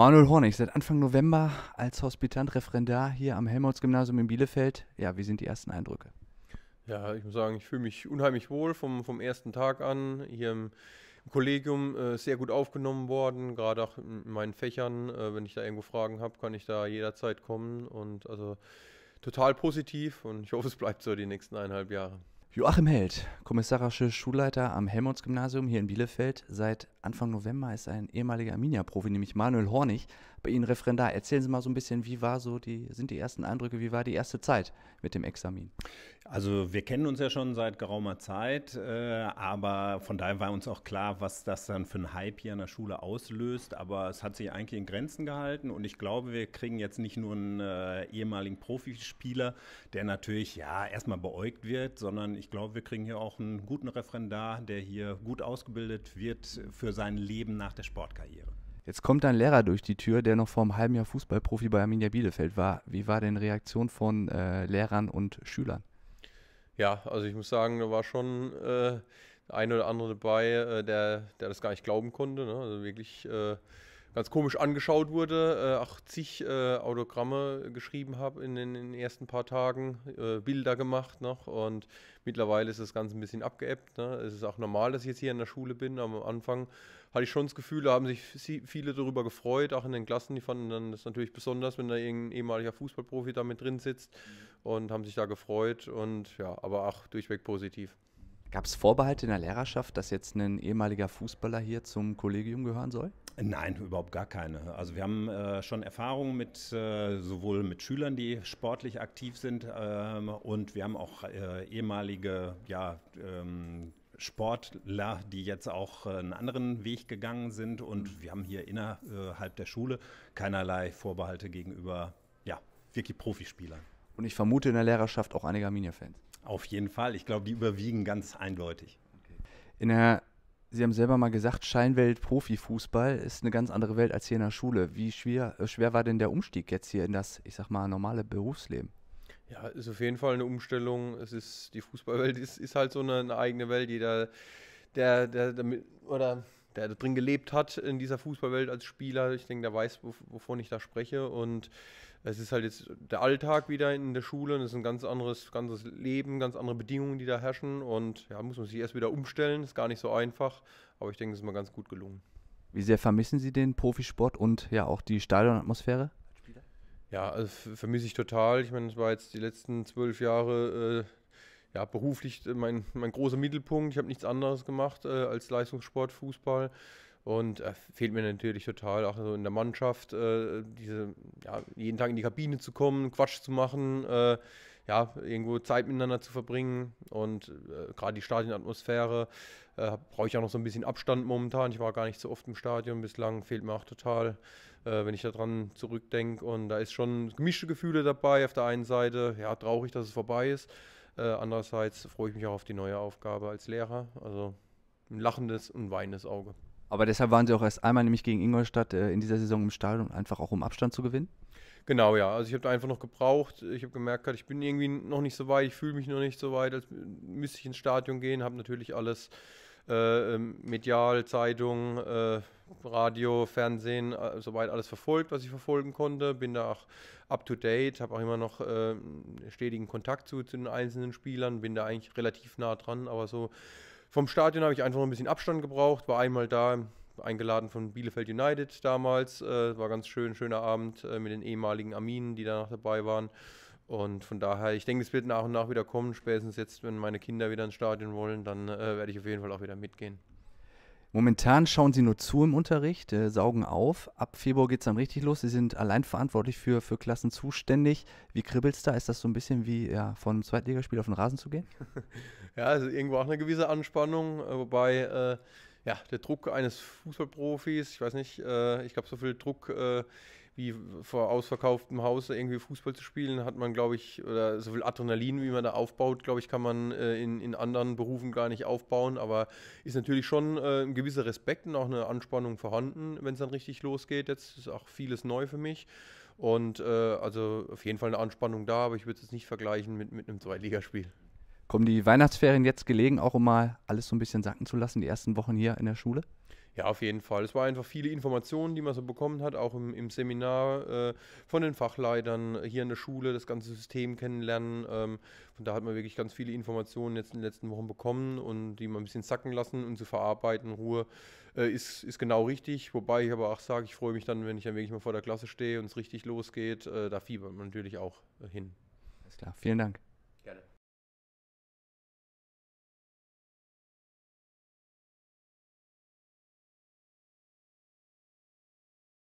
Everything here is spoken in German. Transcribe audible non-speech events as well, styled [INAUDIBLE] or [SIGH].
Manuel Hornig, seit Anfang November als Hospitant Referendar hier am Helmholtz-Gymnasium in Bielefeld. Ja, wie sind die ersten Eindrücke? Ja, ich muss sagen, ich fühle mich unheimlich wohl vom, vom ersten Tag an. Hier im, im Kollegium äh, sehr gut aufgenommen worden, gerade auch in meinen Fächern. Äh, wenn ich da irgendwo Fragen habe, kann ich da jederzeit kommen. Und also total positiv und ich hoffe, es bleibt so die nächsten eineinhalb Jahre. Joachim Held, kommissarische Schulleiter am Helmholtz-Gymnasium hier in Bielefeld, seit Anfang November ist ein ehemaliger Arminia-Profi, nämlich Manuel Hornig, bei Ihnen Referendar. Erzählen Sie mal so ein bisschen, wie war so die, sind die ersten Eindrücke, wie war die erste Zeit mit dem Examin? Also wir kennen uns ja schon seit geraumer Zeit, äh, aber von daher war uns auch klar, was das dann für ein Hype hier an der Schule auslöst. Aber es hat sich eigentlich in Grenzen gehalten und ich glaube, wir kriegen jetzt nicht nur einen äh, ehemaligen Profispieler, der natürlich ja erstmal beäugt wird, sondern ich glaube, wir kriegen hier auch einen guten Referendar, der hier gut ausgebildet wird für für sein Leben nach der Sportkarriere. Jetzt kommt ein Lehrer durch die Tür, der noch vor einem halben Jahr Fußballprofi bei Arminia Bielefeld war. Wie war denn Reaktion von äh, Lehrern und Schülern? Ja, also ich muss sagen, da war schon äh, ein oder andere dabei, äh, der, der das gar nicht glauben konnte. Ne? Also wirklich. Äh, ganz komisch angeschaut wurde, äh, auch äh, Autogramme geschrieben habe in, in, den ersten paar Tagen, äh, Bilder gemacht noch und mittlerweile ist das Ganze ein bisschen abgeebbt. Ne? Es ist auch normal, dass ich jetzt hier in der Schule bin. Am Anfang hatte ich schon das Gefühl, da haben sich viele darüber gefreut, auch in den Klassen. Die fanden dann das natürlich besonders, wenn da irgendein ehemaliger Fußballprofi da mit drin sitzt und haben sich da gefreut und ja, aber auch durchweg positiv. Gab es Vorbehalte in der Lehrerschaft, dass jetzt ein ehemaliger Fußballer hier zum Kollegium gehören soll? Nein, überhaupt gar keine. Also wir haben äh, schon Erfahrungen mit äh, sowohl mit Schülern, die sportlich aktiv sind, ähm, und wir haben auch äh, ehemalige ja, ähm, Sportler, die jetzt auch äh, einen anderen Weg gegangen sind. Und mhm. wir haben hier innerhalb der Schule keinerlei Vorbehalte gegenüber ja, wirklich Profispielern. Und ich vermute in der Lehrerschaft auch einige Arminia-Fans. Auf jeden Fall. Ich glaube, die überwiegen ganz eindeutig. Okay. In der Sie haben selber mal gesagt, Scheinwelt Profifußball ist eine ganz andere Welt als hier in der Schule. Wie schwer, äh, schwer war denn der Umstieg jetzt hier in das, ich sag mal, normale Berufsleben? Ja, ist auf jeden Fall eine Umstellung. Es ist, die Fußballwelt ist, ist halt so eine, eine eigene Welt. Jeder, der, der, der, oder der da drin gelebt hat in dieser Fußballwelt als Spieler. Ich denke, der weiß, wovon ich da spreche. Und es ist halt jetzt der Alltag wieder in der Schule und es ist ein ganz anderes, ganzes Leben, ganz andere Bedingungen, die da herrschen. Und ja, muss man sich erst wieder umstellen. Ist gar nicht so einfach, aber ich denke, es ist mal ganz gut gelungen. Wie sehr vermissen Sie den Profisport und ja auch die Stadionatmosphäre? Ja, also vermisse ich total. Ich meine, es war jetzt die letzten zwölf Jahre. Äh, ja, beruflich äh, mein, mein großer Mittelpunkt. Ich habe nichts anderes gemacht äh, als Leistungssport, Fußball. Und äh, fehlt mir natürlich total, auch so in der Mannschaft, äh, diese, ja, jeden Tag in die Kabine zu kommen, Quatsch zu machen, äh, ja, irgendwo Zeit miteinander zu verbringen. Und äh, gerade die Stadionatmosphäre äh, brauche ich auch noch so ein bisschen Abstand momentan. Ich war gar nicht so oft im Stadion bislang, fehlt mir auch total, wenn ich daran zurückdenke. Und da ist schon gemischte Gefühle dabei. Auf der einen Seite, ja, traurig, dass es vorbei ist. Äh, andererseits freue ich mich auch auf die neue Aufgabe als Lehrer. Also ein lachendes und weinendes Auge. Aber deshalb waren sie auch erst einmal nämlich gegen Ingolstadt äh, in dieser Saison im Stadion, einfach auch um Abstand zu gewinnen? Genau, ja. Also ich habe da einfach noch gebraucht. Ich habe gemerkt, halt, ich bin irgendwie noch nicht so weit, ich fühle mich noch nicht so weit, als müsste ich ins Stadion gehen, habe natürlich alles äh, ähm, medial, Zeitung, äh, Radio, Fernsehen, äh, soweit alles verfolgt, was ich verfolgen konnte. Bin da auch up to date, habe auch immer noch äh, stetigen Kontakt zu, zu den einzelnen Spielern, bin da eigentlich relativ nah dran, aber so vom Stadion habe ich einfach ein bisschen Abstand gebraucht, war einmal da, eingeladen von Bielefeld United damals, äh, war ganz schön, schöner Abend mit den ehemaligen Aminen, die danach dabei waren. Und von daher, ich denke, es wird nach und nach wieder kommen. Spätestens jetzt, wenn meine Kinder wieder ins Stadion wollen, dann äh, werde ich auf jeden Fall auch wieder mitgehen. Momentan schauen sie nur zu im Unterricht, äh, saugen auf. Ab Februar geht es dann richtig los. Sie sind allein verantwortlich für, für Klassen zuständig. Wie kribbelst da? Ist das so ein bisschen wie ja, von einem Zweitligaspiel auf den Rasen zu gehen? [LAUGHS] ja, also irgendwo auch eine gewisse Anspannung, äh, wobei äh, ja, der Druck eines Fußballprofis, ich weiß nicht, äh, ich glaube, so viel Druck äh, wie vor ausverkauftem Haus irgendwie Fußball zu spielen, hat man, glaube ich, oder so viel Adrenalin, wie man da aufbaut, glaube ich, kann man äh, in, in anderen Berufen gar nicht aufbauen. Aber ist natürlich schon äh, ein gewisser Respekt und auch eine Anspannung vorhanden, wenn es dann richtig losgeht. Jetzt ist auch vieles neu für mich. Und äh, also auf jeden Fall eine Anspannung da, aber ich würde es nicht vergleichen mit, mit einem Zweitligaspiel kommen die Weihnachtsferien jetzt gelegen, auch um mal alles so ein bisschen sacken zu lassen, die ersten Wochen hier in der Schule? Ja, auf jeden Fall. Es war einfach viele Informationen, die man so bekommen hat, auch im, im Seminar äh, von den Fachleitern äh, hier in der Schule, das ganze System kennenlernen. Ähm, von da hat man wirklich ganz viele Informationen jetzt in den letzten Wochen bekommen und die man ein bisschen sacken lassen und zu verarbeiten in Ruhe äh, ist, ist genau richtig. Wobei ich aber auch sage, ich freue mich dann, wenn ich dann wirklich mal vor der Klasse stehe und es richtig losgeht. Äh, da fiebert man natürlich auch äh, hin. Alles klar, vielen Dank. Gerne.